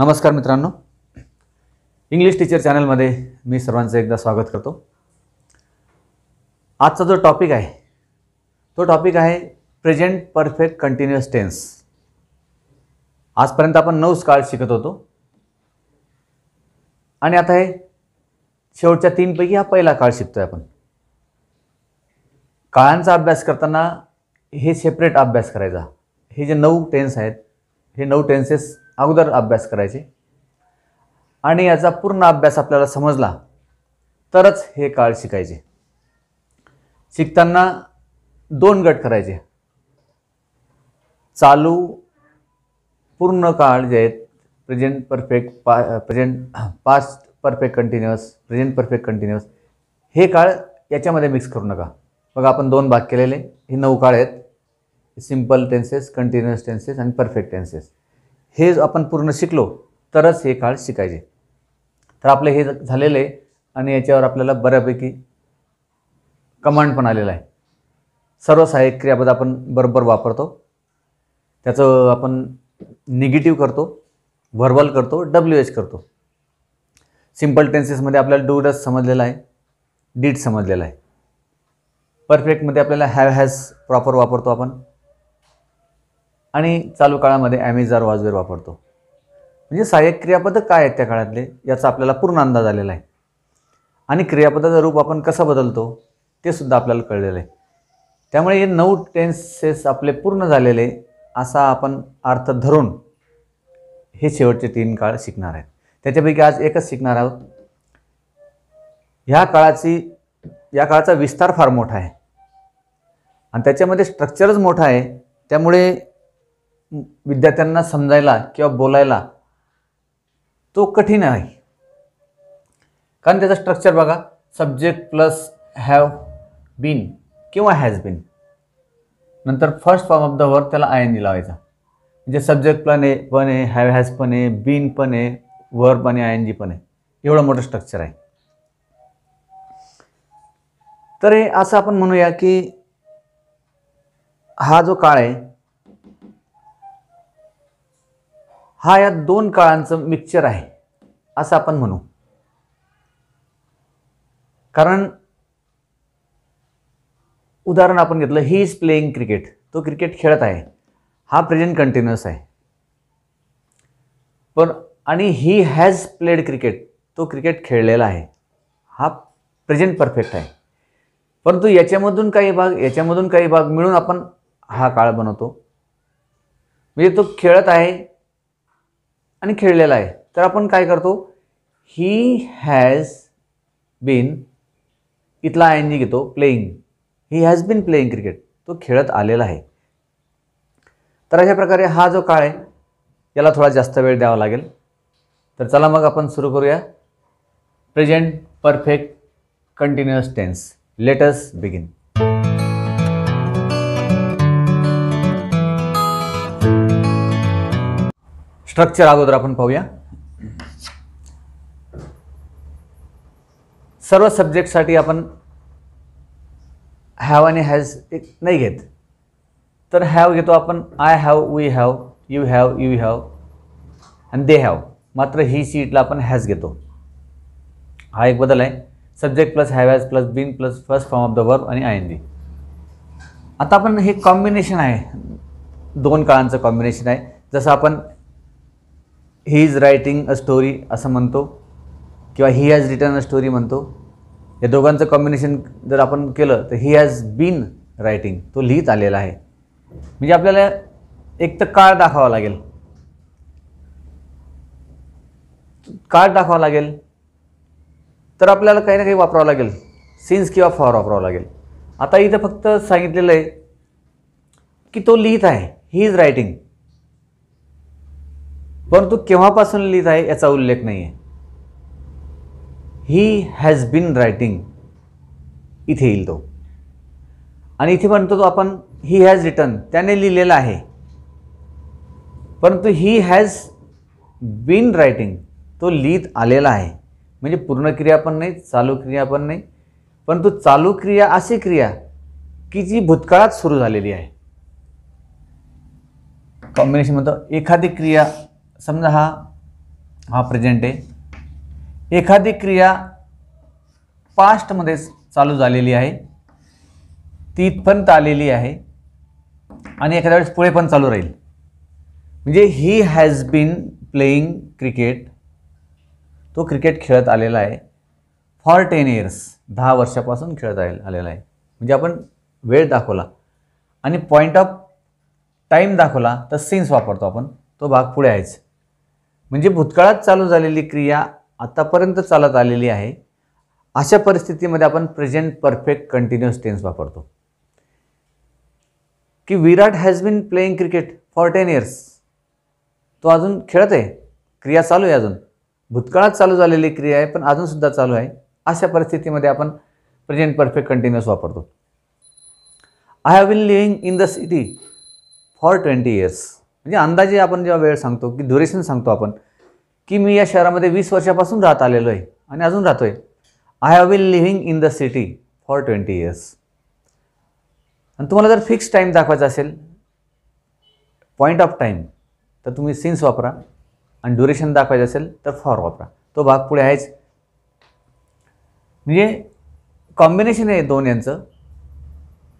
नमस्कार मित्रांनो English teacher चॅनलमध्ये मी सर्वांचं एकदा स्वागत करतो आजचा जो टॉपिक आहे तो टॉपिक आहे प्रेझेंट परफेक्ट कंटिन्युअस टेन्स आजपर्यंत आपण नऊच काळ शिकत होतो आणि आता हे शेवटच्या तीनपैकी हा पहिला काळ शिकतोय आपण काळांचा अभ्यास करताना हे सेपरेट अभ्यास करायचा हे जे नऊ टेन्स आहेत हे नऊ टेन्सेस अगोदर अभ्यास करायचे आणि याचा पूर्ण अभ्यास आपल्याला समजला तरच हे काळ शिकायचे शिकताना दोन गट करायचे चालू पूर्ण काळ जे आहेत प्रेझेंट परफेक्ट पा present past perfect continuous present perfect continuous हे काळ याच्यामध्ये मिक्स करू नका बघा आपण दोन भाग केलेले हे नऊ काळ आहेत सिम्पल टेन्सेस कंटिन्युअस टेन्सेस आणि परफेक्ट टेन्सेस हे आपण पूर्ण शिकलो तरच हे काळ शिकायचे तर आपलं हे झालेलं आहे आणि याच्यावर आपल्याला बऱ्यापैकी कमांड पण आलेला आहे सर्व सहाय्यक क्रियापद आपण बरोबर वापरतो त्याचं आपण निगेटिव्ह करतो व्हर्बल करतो डब्ल्यू एच करतो सिम्पल टेन्सेसमध्ये आपल्याला डू समजलेलं समजलेला आहे डीट समजलेला आहे परफेक्टमध्ये आपल्याला हॅव हॅज प्रॉपर वापरतो आपण आणि चालू काळामध्ये ॲमेझॉन वाजवेर वापरतो म्हणजे सहाय्यक क्रियापदक काय आहेत त्या काळातले याचा आपल्याला पूर्ण अंदाज आलेला आहे आणि क्रियापदाचं रूप आपण कसं बदलतो ते सुद्धा आपल्याला कळलेलं आहे त्यामुळे हे नऊ टेन्सेस आपले पूर्ण झालेले असा आपण अर्थ धरून हे शेवटचे तीन काळ शिकणार आहेत त्याच्यापैकी आज एकच शिकणार आहोत ह्या काळाची या काळाचा विस्तार फार मोठा आहे आणि त्याच्यामध्ये स्ट्रक्चरच मोठा आहे त्यामुळे विद्यार्थ्यांना समजायला किंवा बोलायला तो कठीण आहे कारण त्याचं स्ट्रक्चर बघा सब्जेक्ट प्लस हॅव बीन किंवा हॅज बीन नंतर first form of the work त्याला आय एन जी लावायचा म्हणजे सब्जेक्ट पण आहे पण आहे हॅव हॅज पण आहे बीन पण आहे वर पण आहे आय एन जी पण आहे एवढं मोठं स्ट्रक्चर आहे तर हे असं आपण म्हणूया की हा जो काळ आहे हा या दोन काळांचं मिक्सचर आहे असं आपण म्हणू कारण उदाहरण आपण घेतलं ही इज प्लेईंग क्रिकेट तो क्रिकेट खेळत आहे हा प्रेझेंट कंटिन्युअस आहे पण आणि ही हॅज प्लेड क्रिकेट तो क्रिकेट खेळलेला आहे हा प्रेझेंट परफेक्ट आहे परंतु याच्यामधून काही भाग याच्यामधून काही भाग मिळून आपण हा काळ बनवतो म्हणजे तो खेळत आहे आणि खेळलेला आहे तर आपण काय करतो ही हॅज बीन इथला आय घेतो playing he has been playing cricket तो खेळत आलेला आहे तर अशा प्रकारे हा जो काळ आहे याला थोडा जास्त वेळ द्यावा लागेल तर चला मग आपण सुरू करूया present perfect continuous tense let's begin structure अगोदर आपण पाहूया सर्व सब्जेक्टसाठी आपण हॅव आणि हॅज एक नाही घेत तर हॅव घेतो आपण I have we have you have you have आणि दे हॅव मात्र ही सीटला आपण हॅज घेतो हा एक बदल आहे subject plus have has plus been plus first form of the verb आणि आय एन डी आता आपण हे कॉम्बिनेशन आहे दोन काळांचं कॉम्बिनेशन आहे जसं आपण he is writing a story असं म्हणतो किंवा he has written a story म्हणतो या दोघांचं कॉम्बिनेशन जर आपण केलं तर ही हॅज बीन रायटिंग तो लिहित आलेला आहे म्हणजे आपल्याला एक तर काळ दाखवावा लागेल काळ दाखवावा लागेल तर आपल्याला काही ना काही वापरावं लागेल सीन्स किंवा फॉर वापरावं लागेल आता इथं फक्त सांगितलेलं आहे की तो लिहित आहे ही इज रायटिंग परंतु केव्हापासून लिहित आहे याचा उल्लेख नाही आहे ही हॅज बीन रायटिंग इथे येईल तो आणि इथे म्हणतो तो आपण ही हॅज रिटर्न त्याने लिहिलेला आहे परंतु ही हॅज बीन रायटिंग तो लिहित आलेला आहे म्हणजे पूर्ण क्रिया पण नाही चालू क्रिया पण नाही परंतु चालू क्रिया अशी क्रिया की जी भूतकाळात सुरू झालेली आहे कॉम्बिनेशन म्हणतो एखादी क्रिया समजा हा हा प्रेझेंट आहे एखादी क्रिया पास्टमध्ये चालू झालेली आहे ती इथपर्यंत आलेली आहे आणि एखाद्या वेळेस पुढे पण चालू राहील म्हणजे he has been playing cricket तो क्रिकेट खेळत आलेला आहे फॉर टेन इयर्स दहा वर्षापासून खेळत आले आलेला आहे म्हणजे आपण वेळ दाखवला आणि पॉईंट ऑफ टाईम दाखवला तर सीन्स वापरतो आपण तो भाग पुढे आहेच म्हणजे भूतकाळात चालू झालेली क्रिया आतापर्यंत चालत आलेली आहे अशा परिस्थितीमध्ये आपण प्रेझेंट परफेक्ट कंटिन्युअस टेन्स वापरतो की Virat has been playing cricket for ten years तो अजून खेळत आहे क्रिया चालू आहे अजून भूतकाळात चालू झालेली क्रिया आहे पण अजूनसुद्धा चालू आहे अशा परिस्थितीमध्ये आपण प्रेझेंट परफेक्ट कंटिन्युअस वापरतो I have been living in the city for twenty years म्हणजे अंदाजे आपण जेव्हा वेळ सांगतो की ड्युरेशन सांगतो आपण की मी या शहरामध्ये वीस वर्षापासून राहत आलेलो आहे आणि अजून राहतो आहे I have will living in the city for twenty years आणि तुम्हाला जर फिक्स टाईम दाखवायचा असेल पॉईंट ऑफ टाईम तर तुम्ही सिन्स वापरा आणि ड्युरेशन दाखवायचं असेल तर फॉर वापरा तो भाग पुढे आहेच म्हणजे कॉम्बिनेशन आहे दोन यांचं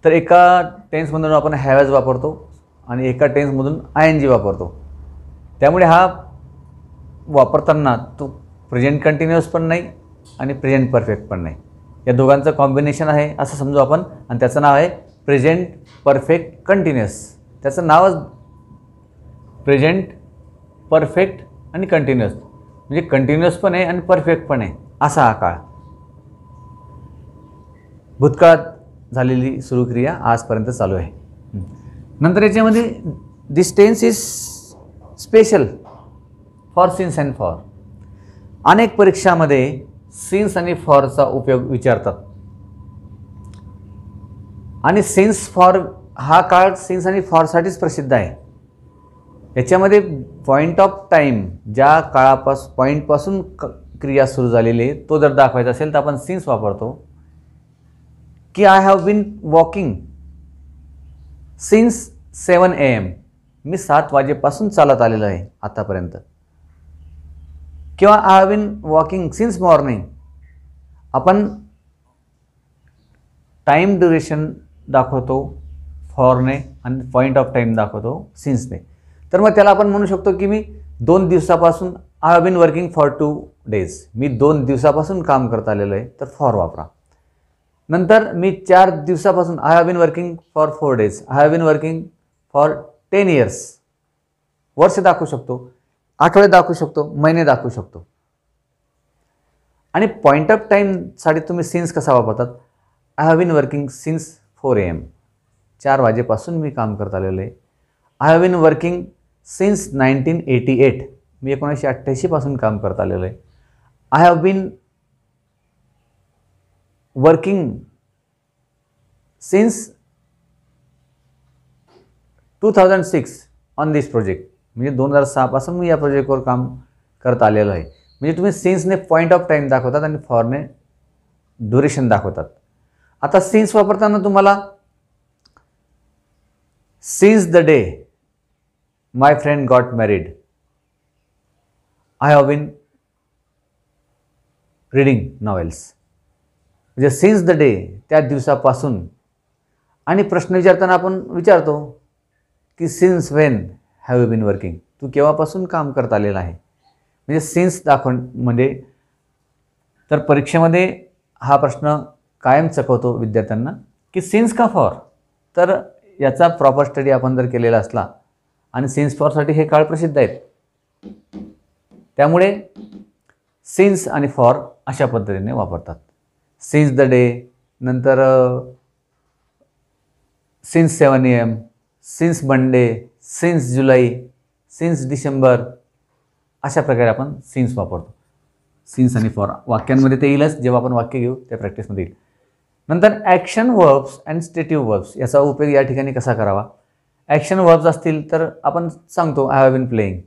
तर एका टेन्समधून आपण हॅवॅज वापरतो आणि एका टेन्समधून आय एन जी वापरतो त्यामुळे हा वापरताना तो प्रेझेंट कंटिन्युअस पण नाही आणि प्रेझेंट परफेक्ट पण नाही या दोघांचं कॉम्बिनेशन आहे असं समजू आपण आणि त्याचं नाव आहे प्रेझेंट परफेक्ट कंटिन्युअस त्याचं नावच प्रेझेंट परफेक्ट आणि कंटिन्युअस म्हणजे कंटिन्युअस पण आहे आणि परफेक्ट पण आहे असा हा काळ भूतकाळात झालेली सुरू क्रिया आजपर्यंत चालू आहे नंतर याच्यामध्ये this tense is special for since and for अनेक परीक्षामध्ये सीन्स आणि फॉरचा उपयोग विचारतात आणि सीन्स फॉर हा काळ सीन्स आणि फॉरसाठीच प्रसिद्ध आहे याच्यामध्ये पॉईंट ऑफ टाईम ज्या काळापास पॉईंटपासून क क्रिया सुरू झालेली आहे तो जर दाखवायचा असेल तर आपण सीन्स वापरतो की I have been walking since seven A M मी सात वाजेपासून चालत आलेलो आहे आतापर्यंत किंवा I been walking since morning आपण टाईम ड्युरेशन दाखवतो फॉरने आणि पॉईंट ऑफ टाईम दाखवतो सिन्सने तर मग त्याला आपण म्हणू शकतो की मी दोन दिवसापासून I have been working for two days मी दोन दिवसापासून काम करत आलेलो आहे तर फॉर वापरा नंतर मी चार दिवसापासून I have been working for four days I have been working for ten years वर्ष दाखवू शकतो आठवडे दाखवू शकतो महिने दाखवू शकतो आणि पॉईंट ऑफ टाईमसाठी तुम्ही सिन्स कसा वापरतात I have been working since four A M चार वाजेपासून मी काम करत आलेलो आहे I have been working since nineteen eighty eight मी एकोणीसशे अठ्ठ्याऐंशीपासून काम करत आलेलो आहे I have been working since 2006 on this project म्हणजे दोन हजार सहापासून मी या प्रोजेक्टवर काम करत आलेलो आहे म्हणजे तुम्ही सिन्सने पॉईंट ऑफ टाईम दाखवतात आणि फॉरने ड्युरेशन दाखवतात आता सिन्स वापरताना तुम्हाला since the day my friend got married I have been reading novels म्हणजे सिन्स द डे त्या दिवसापासून आणि प्रश्न विचारताना आपण विचारतो की since when have you been working तू केव्हापासून काम करत आलेला आहे म्हणजे सिन्स दाखवण म्हणजे तर परीक्षेमध्ये हा प्रश्न कायम चकवतो विद्यार्थ्यांना की सिन्स का फॉर तर याचा प्रॉपर स्टडी आपण जर केलेला असला आणि सिन्स फॉरसाठी हे काळ प्रसिद्ध आहेत त्यामुळे सिन्स आणि फॉर अशा पद्धतीने वापरतात सिन्स द डे नंतर since seven M since Monday since July since December अशा प्रकारे आपण सिन्स वापरतो सिन्स आणि फॉर वाक्यांमध्ये ते येईलच जेव्हा आपण वाक्य घेऊ त्या प्रॅक्टिसमध्ये येईल नंतर action verbs and stative verbs याचा उपयोग या ठिकाणी कसा करावा ॲक्शन वर्ब्स असतील तर आपण सांगतो आय हॅव बीन प्लेईंग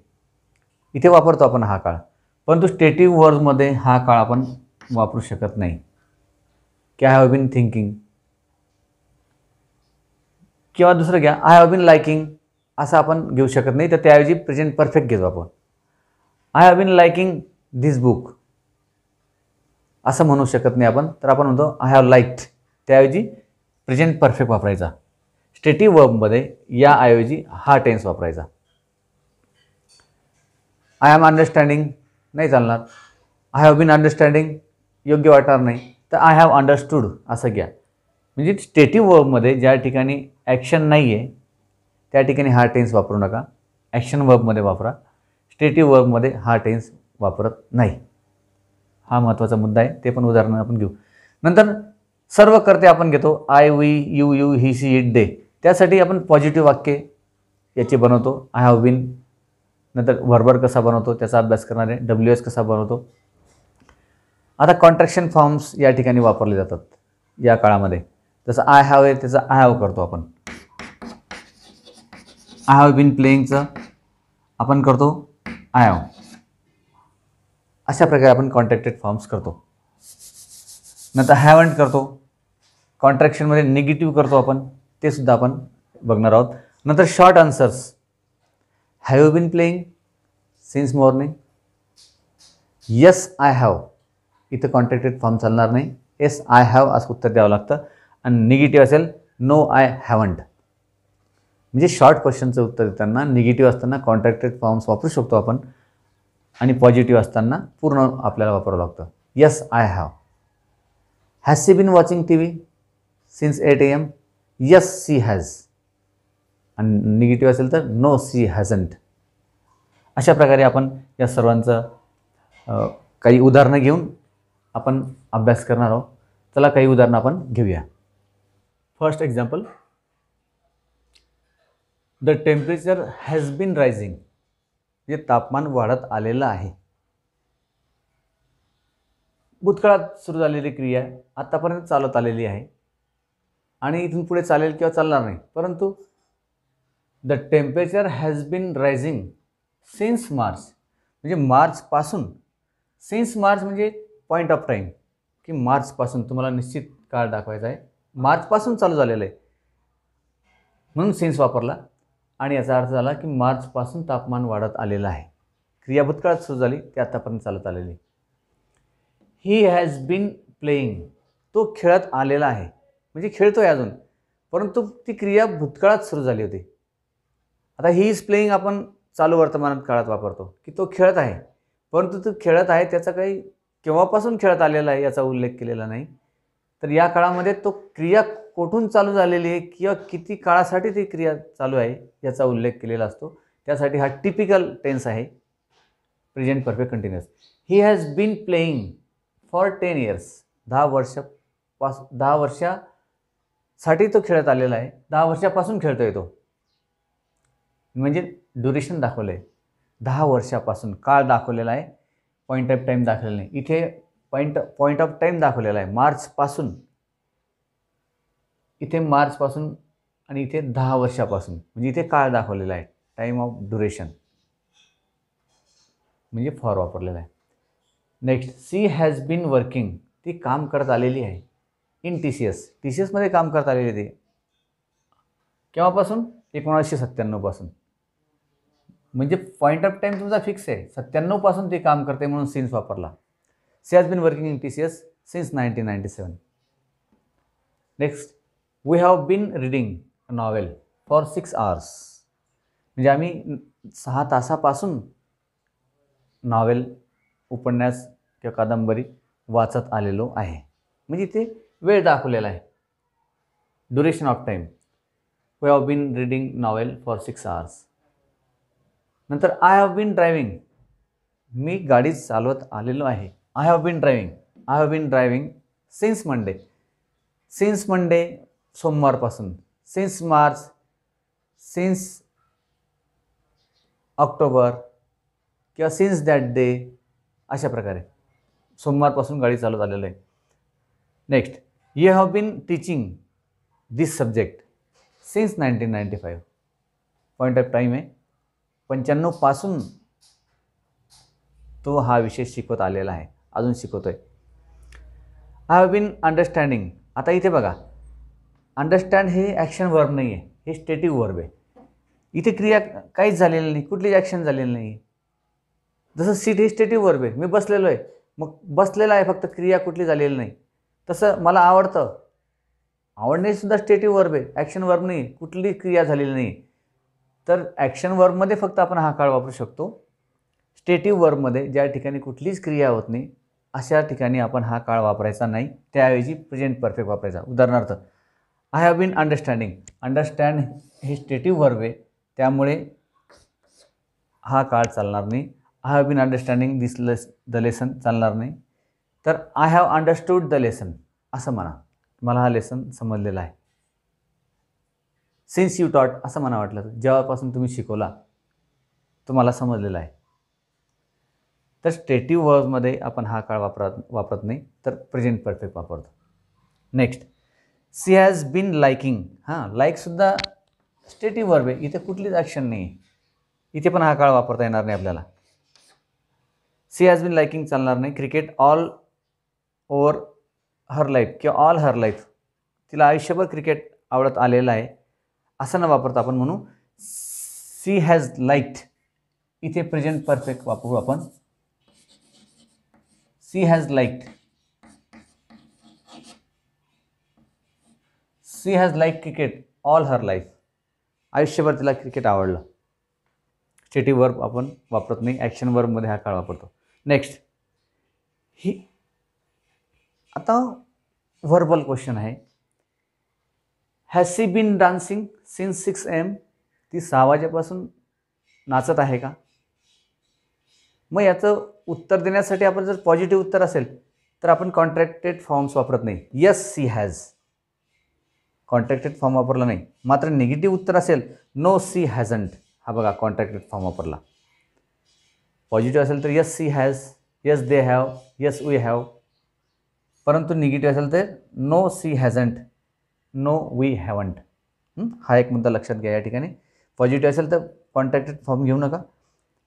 इथे वापरतो आपण हा काळ परंतु स्टेटिव्ह वर्ब्समध्ये हा काळ आपण वापरू शकत नाही की आय हॅव बीन थिंकिंग किंवा दुसरं घ्या आय हॅव बीन लायकिंग असं आपण घेऊ शकत नाही तर त्याऐवजी प्रेझेंट परफेक्ट घेतो आपण I have been liking this book असं म्हणू शकत नाही आपण तर आपण म्हणतो आय हॅव लाईक्ड त्याऐवजी प्रेझेंट परफेक्ट वापरायचा स्टेटिव्ह वर्कमध्ये याऐवजी हा टेन्स वापरायचा आय एम अंडरस्टँडिंग नाही चालणार आय हॅव बीन अंडरस्टँडिंग योग्य वाटणार नाही तर आय हॅव अंडरस्टूड असं घ्या म्हणजे स्टेटिव्ह वर्बमध्ये ज्या ठिकाणी ॲक्शन नाही आहे त्या ठिकाणी हा टेन्स वापरू नका ॲक्शन वर्बमध्ये वापरा स्टेटिव्ह वर्बमध्ये हा टेन्स वापरत नाही हा महत्त्वाचा मुद्दा आहे ते पण उदाहरण आपण घेऊ नंतर सर्व करते आपण घेतो I we you you he she it they त्यासाठी आपण पॉझिटिव्ह वाक्य याचे बनवतो आय हॅव बीन नंतर व्हरबर कसा बनवतो त्याचा अभ्यास करणारे डब्ल्यू एस कसा बनवतो आता कॉन्ट्रॅक्शन फॉर्म्स या ठिकाणी वापरले जातात या काळामध्ये जसं आय हॅव आहे त्याचं आय हॅव करतो आपण आय हॅव बीन प्लेईंगचं आपण करतो आय हॅव अशा प्रकारे आपण कॉन्ट्रॅक्टेड फॉर्म्स करतो नंतर अँड करतो कॉन्ट्रॅक्शनमध्ये निगेटिव्ह करतो आपण ते सुद्धा आपण बघणार आहोत नंतर short answers have you been playing since morning yes I have इथं कॉन्ट्रॅक्टेड फॉर्म चालणार नाही येस आय हॅव असं उत्तर द्यावं लागतं आणि निगेटिव्ह असेल नो आय हॅवंट म्हणजे शॉर्ट क्वेश्चनचं उत्तर देताना निगेटिव्ह असताना कॉन्ट्रॅक्टेड फॉर्म्स वापरू शकतो आपण आणि पॉझिटिव्ह असताना पूर्ण आपल्याला वापरावं लागतं yes I have has she been watching T V since eight M yes she has आणि निगेटिव्ह असेल तर नो सी हॅजंट अशा प्रकारे आपण या सर्वांचं काही उदाहरणं घेऊन आपण अभ्यास करणार आहोत चला काही उदाहरणं आपण घेऊया first example the temperature has been rising जे तापमान वाढत आलेलं आहे भूतकाळात सुरू झालेली क्रिया आत्तापर्यंत चालत आलेली आहे आणि इथून पुढे चालेल किंवा चालणार नाही परंतु the temperature has been rising since March म्हणजे मार्चपासून सिन्स मार्च म्हणजे पॉईंट ऑफ टाईम की मार्चपासून तुम्हाला निश्चित काळ दाखवायचा आहे मार्चपासून चालू झालेलं आहे म्हणून सेन्स वापरला आणि याचा अर्थ झाला की मार्चपासून तापमान वाढत आलेलं आहे क्रिया भूतकाळात सुरू झाली ते आत्तापर्यंत चालत आलेली ही हॅज बीन प्लेईंग तो खेळत आलेला आहे म्हणजे खेळतो आहे अजून परंतु ती क्रिया भूतकाळात सुरू झाली होती आता ही इज प्लेईंग आपण चालू वर्तमान काळात वापरतो की तो खेळत आहे परंतु तो खेळत आहे त्याचा काही केव्हापासून खेळत आलेला आहे याचा उल्लेख केलेला नाही तर या काळामध्ये तो क्रिया कोठून चालू झालेली आहे किंवा किती काळासाठी ती क्रिया चालू आहे याचा उल्लेख केलेला असतो त्यासाठी हा टिपिकल टेन्स आहे present perfect continuous he has been playing for ten years दहा वर्षापास दहा वर्षासाठी तो खेळत आलेला आहे दहा वर्षापासून खेळतो आहे तो म्हणजे ड्युरेशन दाखवलं आहे दहा वर्षापासून काळ दाखवलेला आहे पॉईंट ऑफ टाईम दाखवलेला नाही इथे पॉईंट पॉईंट ऑफ टाईम दाखवलेला आहे मार्चपासून इथे मार्चपासून आणि इथे दहा वर्षापासून म्हणजे इथे काळ दाखवलेला आहे टाईम ऑफ ड्युरेशन म्हणजे फॉर वापरलेला आहे next she has been working ती काम करत आलेली आहे in T C S T C एसमध्ये काम करत आलेली ती केव्हापासून एकोणासशे सत्त्याण्णवपासून म्हणजे पॉईंट ऑफ टाईम तुमचा फिक्स आहे सत्त्याण्णवपासून ते काम करते म्हणून सिन्स वापरला she has been working in T C S since nineteen ninety seven next we have been reading novel for six hours म्हणजे आम्ही सहा तासापासून नॉवेल उपन्यास किंवा कादंबरी वाचत आलेलो आहे म्हणजे इथे वेळ दाखवलेला आहे duration of time we have been reading novel for six hours नंतर आय हॅव बीन ड्रायव्हिंग मी गाडी चालवत आलेलो आहे I have been driving I have been driving since Monday since Monday सोमवारपासून सिन्स मार्च सिन्स ऑक्टोबर किंवा since that day अशा प्रकारे सोमवारपासून गाडी चालवत आलेलो आहे next you have been teaching this subject since nineteen ninety five point of time आहे पंच्याण्णवपासून तो हा विषय शिकवत आलेला आहे अजून शिकवतो आहे आय हॅव बीन अंडरस्टँडिंग आता इथे बघा अंडरस्टँड हे ॲक्शन वर्ब नाही आहे हे स्टेटिव्ह वर्ब आहे इथे क्रिया काहीच झालेली नाही कुठलीच ॲक्शन झालेली नाही जसं सीट हे स्टेटिव्ह वर्ब आहे मी बसलेलो आहे मग बसलेला आहे फक्त क्रिया कुठली झालेली नाही तसं मला आवडतं आवडणेसुद्धा स्टेटिव्ह वर्ब आहे ॲक्शन वर्ब नाही कुठली क्रिया झालेली नाही तर ॲक्शन वर्बमध्ये फक्त आपण हा काळ वापरू शकतो स्टेटिव्ह वर्बमध्ये ज्या ठिकाणी कुठलीच क्रिया होत नाही अशा ठिकाणी आपण हा काळ वापरायचा नाही त्याऐवजी प्रेझेंट परफेक्ट वापरायचा उदाहरणार्थ I have been understanding understand हे स्टेटिव्ह वर्ब आहे त्यामुळे हा काळ चालणार नाही I have been understanding this less the lesson चालणार नाही तर I have understood the lesson असं म्हणा मला हा लेसन समजलेला आहे सिन्स यू टॉट असं मला वाटलं जेव्हापासून तुम्ही शिकवला तो मला समजलेला आहे तर स्टेटिव्ह वर्बमध्ये आपण हा काळ वापरत वापरत नाही तर प्रेझेंट परफेक्ट वापरतो next she has been liking हां लाईकसुद्धा स्टेटिव्ह वर्ब आहे इथे कुठलीच ॲक्शन नाही आहे इथे पण हा काळ वापरता येणार नाही आपल्याला सी हॅज बीन लायकिंग चालणार नाही cricket all over her life किंवा ऑल हर लाईफ तिला आयुष्यभर क्रिकेट आवडत आलेलं आहे असं न वापरता आपण म्हणू सी हॅज लाईक्ड इथे प्रेझेंट परफेक्ट वापरू आपण she has liked she has like cricket all her life आयुष्यभर तिला क्रिकेट आवडलं स्टेटी वर्ब आपण वापरत नाही ॲक्शन वर्बमध्ये हा काळ वापरतो नेक्स्ट ही आता व्हर्बल क्वेश्चन आहे has she been dancing since six M ती सहा वाजेपासून नाचत आहे का मग याचं उत्तर देण्यासाठी आपण जर पॉझिटिव्ह उत्तर असेल तर आपण कॉन्ट्रॅक्टेड फॉर्म्स वापरत नाही yes she has contracted form वापरला नाही मात्र निगेटिव्ह उत्तर असेल नो सी हॅजंट हा बघा कॉन्ट्रॅक्टेड फॉर्म वापरला पॉझिटिव्ह असेल तर yes she has yes they have yes we have परंतु निगेटिव्ह असेल तर no she hasn't no we haven't हा एक मुद्दा लक्षात घ्या या ठिकाणी पॉझिटिव्ह असेल तर कॉन्ट्रॅक्टेड फॉर्म घेऊ नका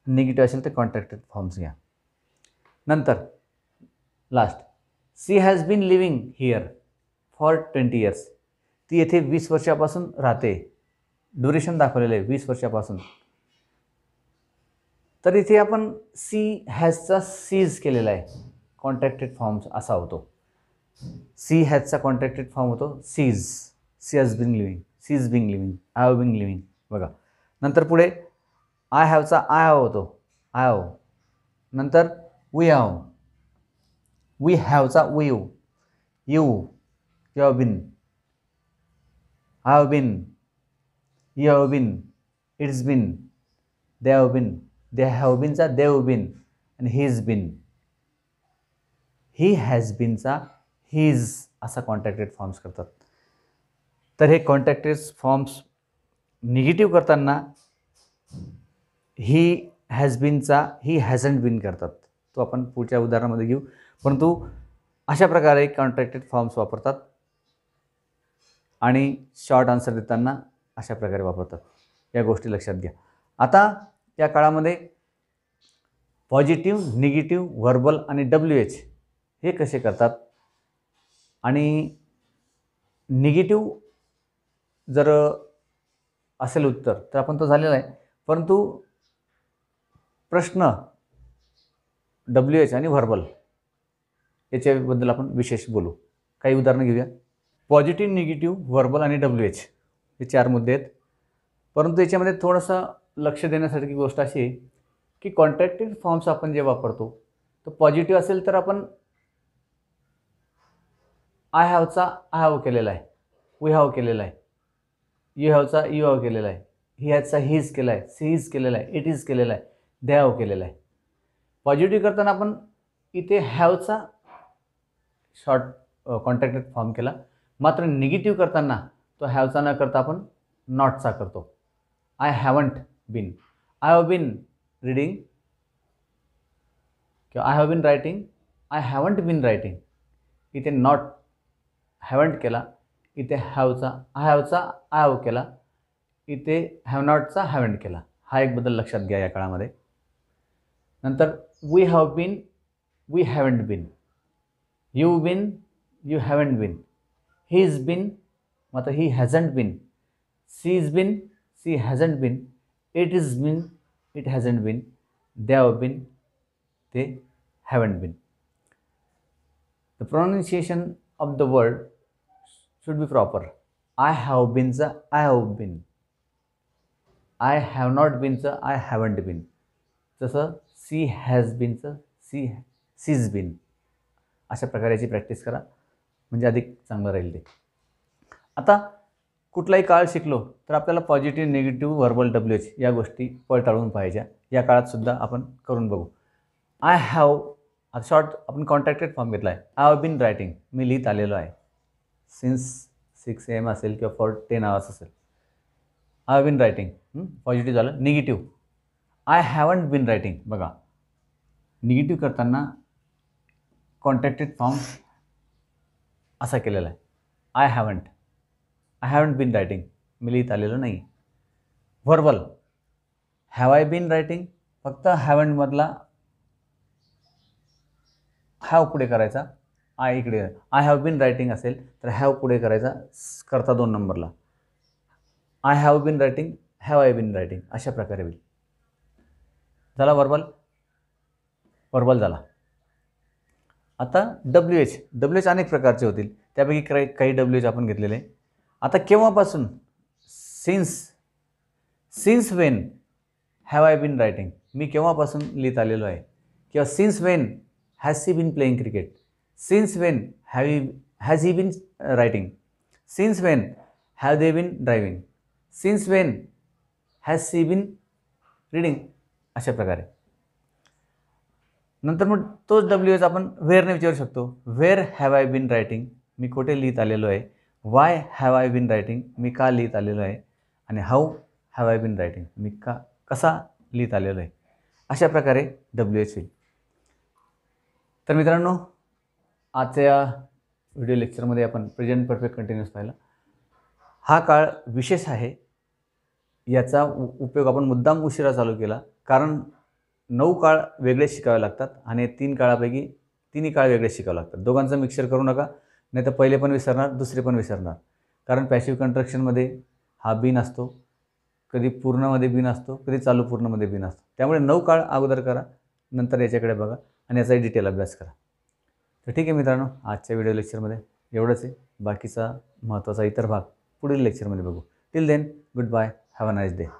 निगेटिव्ह असेल तर कॉन्ट्रॅक्टेड फॉर्म्स घ्या नंतर last she has been living here for twenty years ती येथे वीस वर्षापासून राहते ड्युरेशन दाखवलेलं आहे वीस वर्षापासून तर इथे आपण सी हॅजचा सीज केलेला आहे कॉन्ट्रॅक्टेड फॉर्म्स असा होतो सी हॅजचा कॉन्ट्रॅक्टेड फॉर्म होतो she's she has been living she is been living I have been living बघा नंतर पुढे आय हॅवचा आय हॅव होतो आय हॅव नंतर वी हॅव वी हॅवचा we you you you have been I have been you have been it's been they have been they have बिनचा they've been आणि he is been he has बिनचा he's असा contracted forms करतात तर हे contracted forms negative करताना he has बीनचा he हॅजंट bin करतात तो आपण पुढच्या उदाहरणामध्ये घेऊ परंतु अशा प्रकारे कॉन्ट्रॅक्टेड फॉर्म्स वापरतात आणि शॉर्ट आन्सर देताना अशा प्रकारे वापरतात या गोष्टी लक्षात घ्या आता या काळामध्ये पॉझिटिव्ह निगेटिव्ह व्हर्बल आणि डब्ल्यू एच हे कसे करतात आणि निगेटिव्ह जर असेल उत्तर तर आपण तो झालेला आहे परंतु प्रश्न डब्ल्यू एच आणि व्हर्बल याच्याबद्दल आपण विशेष बोलू काही उदाहरणं घेऊया पॉझिटिव्ह निगेटिव्ह व्हर्बल आणि डब्ल्यू एच हे चार मुद्दे आहेत परंतु याच्यामध्ये थोडंसं लक्ष देण्यासारखी गोष्ट अशी आहे की कॉन्ट्रॅक्टेड फॉर्म्स आपण जे वापरतो तर पॉझिटिव्ह असेल तर आपण आय हॅवचा आय हॅव केलेला आहे वी हॅव केलेला आहे यू हॅवचा यू हॅव केलेला आहे ही हॅचा हीज केला आहे सी इज केलेला आहे इट इज केलेला आहे दे हॅव केलेला आहे पॉझिटिव्ह करताना आपण इथे हॅवचा शॉर्ट कॉन्ट्रॅक्टेड फॉर्म केला मात्र निगेटिव्ह करताना तो हॅवचा न करता आपण नॉटचा करतो I haven't been I have been reading किंवा I have been writing I haven't been writing इथे नॉट हॅवंट केला इथे हॅवचा आय हॅवचा आय हॅव केला इथे हॅव नॉटचा हॅवंट केला हा एक बदल लक्षात घ्या या काळामध्ये नंतर we have been we haven't been you been you haven't been he is been मात्र he hasn't been she is been she hasn't been it is been it hasn't been they have been they haven't been the pronunciation of the world should be proper I have बीनचं I have been I have not बीनचं I haven't been जसं she has बीनचं she she's been अशा प्रकारे याची practice करा म्हणजे अधिक चांगलं राहील ते आता कुठलाही काळ शिकलो तर आपल्याला positive negative verbal W H या गोष्टी पळताळून पाहायच्या या काळातसुद्धा आपण करून बघू आय हॅव शॉर्ट आपण कॉन्ट्रॅक्टेड फॉर्म घेतला आहे आय हॅव बीन रायटिंग मी लिहित आलेलो आहे सिन्स सिक्स एम असेल किंवा फॉर टेन आवर्स असेल आय बीन रायटिंग पॉझिटिव्ह झालं negative I haven't been writing बघा निगेटिव्ह करताना कॉन्टॅक्टेड फॉर्म असा केलेला आहे I haven't I haven't been writing मी लिहित आलेलो नाही verbal have I been writing फक्त हॅवंटमधला हॅव पुढे करायचा आय इकडे आय हॅव बीन रायटिंग असेल तर हॅव पुढे करायचा करता दोन नंबरला I have been writing have I been writing अशा प्रकारे होईल झाला वर्बल वर्बल झाला आता डब्ल्यू एच डब्ल्यू एच अनेक प्रकारचे होतील त्यापैकी काही काही डब्ल्यू एच आपण घेतलेले आता केव्हापासून since since when have I been writing मी केव्हापासून लिहित आलेलो आहे किंवा since when has she been playing cricket since when have he has he been writing since when have they been driving since when has she been reading अशा प्रकारे नंतर मग तोच डब्ल्यू एच आपण वेअरने विचारू शकतो where have I been writing मी कुठे लिहित आलेलो आहे why have I been writing मी का लिहित आलेलो आहे आणि how have I been writing मी का कसा लिहित आलेलो आहे अशा प्रकारे डब्ल्यू एच येईल तर मित्रांनो आजच्या या व्हिडिओ लेक्चरमध्ये आपण प्रेझेंट परफेक्ट कंटिन्युअस पाहिला हा काळ विशेष आहे याचा उपयोग आपण मुद्दाम उशिरा चालू केला कारण नऊ काळ वेगळे शिकावे लागतात आणि तीन काळापैकी तिन्ही काळ वेगळे शिकावे लागतात दोघांचं मिक्सर करू नका नाही तर पहिले पण विसरणार दुसरे पण विसरणार कारण पॅशिव्ह कंट्रक्शनमध्ये हा बिन असतो कधी पूर्णामध्ये बिन असतो कधी चालू पूर्णमध्ये बिन असतो त्यामुळे नऊ काळ अगोदर करा नंतर याच्याकडे बघा आणि याचाही डिटेल अभ्यास करा तर ठीक आहे मित्रांनो आजच्या व्हिडिओ लेक्चरमध्ये एवढंच आहे बाकीचा महत्त्वाचा इतर भाग पुढील लेक्चरमध्ये बघू till then goodbye have a nice day